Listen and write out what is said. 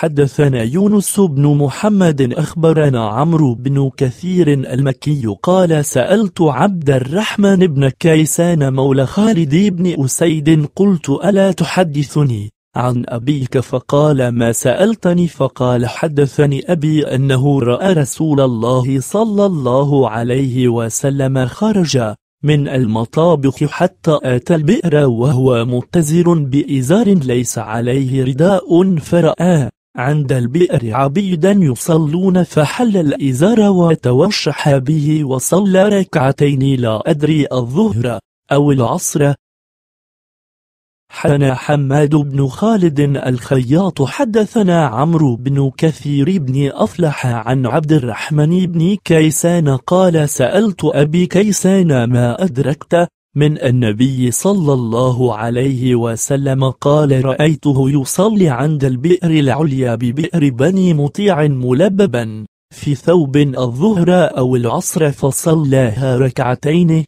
حدثنا يونس بن محمد أخبرنا عمرو بن كثير المكي قال سألت عبد الرحمن بن كيسان مولى خالد بن أسيد قلت ألا تحدثني عن أبيك فقال ما سألتني فقال حدثني أبي أنه رأى رسول الله صلى الله عليه وسلم خرج من المطابخ حتى أتى البئر وهو متزر بإزار ليس عليه رداء فرآه عند البئر عبيدا يصلون فحل الإزار وتوشح به وصلى ركعتين لا أدري الظهر أو العصر حنا حماد بن خالد الخياط حدثنا عمرو بن كثير بن أفلح عن عبد الرحمن بن كيسان قال سألت أبي كيسان ما أدركت من النبي صلى الله عليه وسلم قال رأيته يصلي عند البئر العليا ببئر بني مطيع ملببا في ثوب الظهر أو العصر فصلاها ركعتين